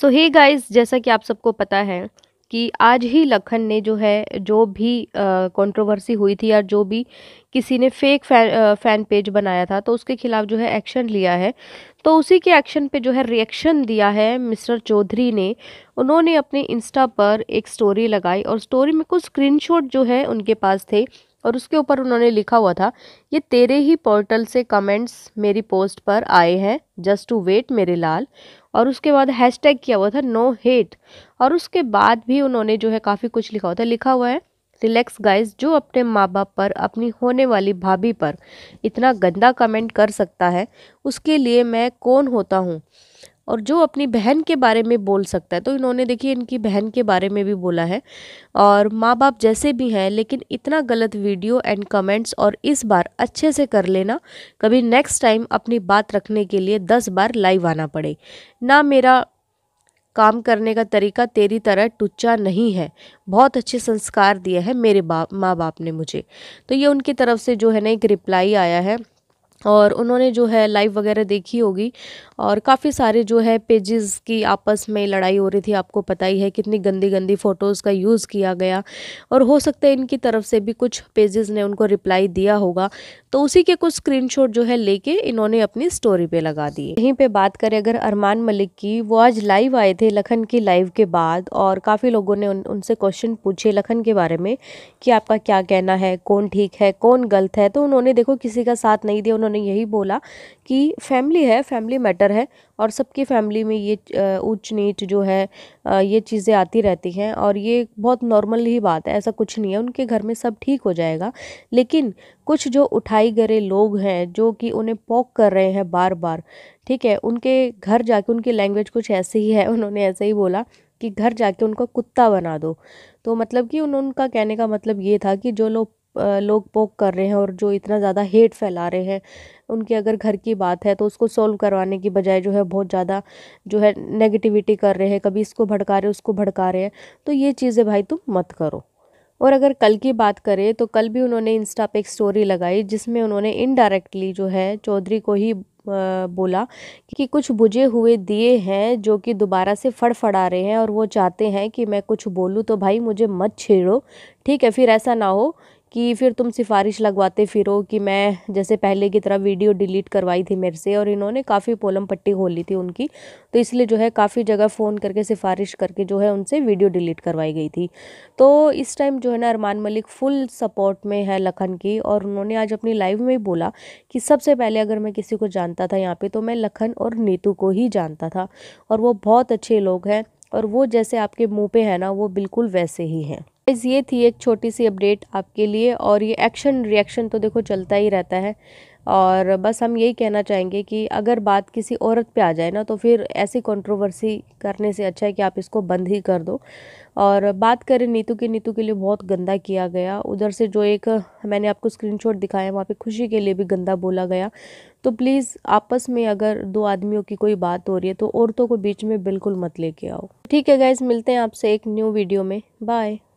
सो ही guys जैसा कि आप सबको पता है कि आज ही लखन ने जो है जो भी कंट्रोवर्सी हुई थी या जो भी किसी ने फेक फैन फैन पेज बनाया था तो उसके खिलाफ जो है एक्शन लिया है तो उसी के एक्शन पे जो है रिएक्शन दिया है मिस्टर चौधरी ने उन्होंने अपने इंस्टा पर एक स्टोरी लगाई और स्टोरी में कुछ स्क्रीनशॉट जो है उनके पास थे और उसके ऊपर उन्होंने लिखा हुआ था ये तेरे ही पोर्टल से कमेंट्स मेरी पोस्ट पर आए हैं जस्ट टू वेट मेरे लाल और उसके बाद हैशटैग किया हुआ था नो हेट और उसके बाद भी उन्होंने जो है काफ़ी कुछ लिखा हुआ था लिखा हुआ है रिलैक्स गाइस जो अपने माँ बाप पर अपनी होने वाली भाभी पर इतना गंदा कमेंट कर सकता है उसके लिए मैं कौन होता हूँ और जो अपनी बहन के बारे में बोल सकता है तो इन्होंने देखिए इनकी बहन के बारे में भी बोला है और माँ बाप जैसे भी हैं लेकिन इतना गलत वीडियो एंड कमेंट्स और इस बार अच्छे से कर लेना कभी नेक्स्ट टाइम अपनी बात रखने के लिए दस बार लाइव आना पड़े ना मेरा काम करने का तरीका तेरी तरह टुच्चा नहीं है बहुत अच्छे संस्कार दिए हैं मेरे बाप माँ बाप ने मुझे तो ये उनकी तरफ से जो है ना एक रिप्लाई आया है और उन्होंने जो है लाइव वगैरह देखी होगी और काफ़ी सारे जो है पेजेस की आपस में लड़ाई हो रही थी आपको पता ही है कितनी गंदी गंदी फ़ोटोज़ का यूज़ किया गया और हो सकता है इनकी तरफ से भी कुछ पेजेस ने उनको रिप्लाई दिया होगा तो उसी के कुछ स्क्रीनशॉट जो है लेके इन्होंने अपनी स्टोरी पे लगा दी यहीं पे बात करें अगर अरमान मलिक की वो आज लाइव आए थे लखन की लाइव के बाद और काफ़ी लोगों ने उन, उनसे क्वेश्चन पूछे लखन के बारे में कि आपका क्या कहना है कौन ठीक है कौन गलत है तो उन्होंने देखो किसी का साथ नहीं दिया उन्होंने उन्होंने यही बोला कि फैमिली है फैमिली मैटर है और सबकी फैमिली में ये ऊंच नीच जो है ये चीज़ें आती रहती हैं और ये बहुत नॉर्मल ही बात है ऐसा कुछ नहीं है उनके घर में सब ठीक हो जाएगा लेकिन कुछ जो उठाई गए लोग हैं जो कि उन्हें पॉक कर रहे हैं बार बार ठीक है उनके घर जाके उनकी लैंग्वेज कुछ ऐसे ही है उन्होंने ऐसे ही बोला कि घर जाके उनका कुत्ता बना दो तो मतलब कि उन उनका कहने का मतलब ये था कि जो लोग लोग पोक कर रहे हैं और जो इतना ज़्यादा हेट फैला रहे हैं उनके अगर घर की बात है तो उसको सोल्व करवाने की बजाय जो है बहुत ज़्यादा जो है नेगेटिविटी कर रहे हैं कभी इसको भड़का रहे उसको भड़का रहे हैं तो ये चीज़ें भाई तुम मत करो और अगर कल की बात करें तो कल भी उन्होंने इंस्टा पे एक स्टोरी लगाई जिसमें उन्होंने इनडायरेक्टली जो है चौधरी को ही बोला कि कुछ बुझे हुए दिए हैं जो कि दोबारा से फड़फड़ा रहे हैं और वो चाहते हैं कि मैं कुछ बोलूँ तो भाई मुझे मत छेड़ो ठीक है फिर ऐसा ना हो कि फिर तुम सिफारिश लगवाते फिरो कि मैं जैसे पहले की तरह वीडियो डिलीट करवाई थी मेरे से और इन्होंने काफ़ी पोलम पट्टी खोली थी उनकी तो इसलिए जो है काफ़ी जगह फ़ोन करके सिफारिश करके जो है उनसे वीडियो डिलीट करवाई गई थी तो इस टाइम जो है ना अरमान मलिक फुल सपोर्ट में है लखन की और उन्होंने आज अपनी लाइव में ही बोला कि सबसे पहले अगर मैं किसी को जानता था यहाँ पर तो मैं लखन और नीतू को ही जानता था और वो बहुत अच्छे लोग हैं और वो जैसे आपके मुँह पे है ना वो बिल्कुल वैसे ही हैं इस ये थी एक छोटी सी अपडेट आपके लिए और ये एक्शन रिएक्शन तो देखो चलता ही रहता है और बस हम यही कहना चाहेंगे कि अगर बात किसी औरत पे आ जाए ना तो फिर ऐसी कंट्रोवर्सी करने से अच्छा है कि आप इसको बंद ही कर दो और बात करें नीतू की नीतू के लिए बहुत गंदा किया गया उधर से जो एक मैंने आपको स्क्रीनशॉट दिखाया वहाँ पे खुशी के लिए भी गंदा बोला गया तो प्लीज़ आपस में अगर दो आदमियों की कोई बात हो रही है तो औरतों को बीच में बिल्कुल मत लेके आओ ठीक है गाइज मिलते हैं आपसे एक न्यू वीडियो में बाय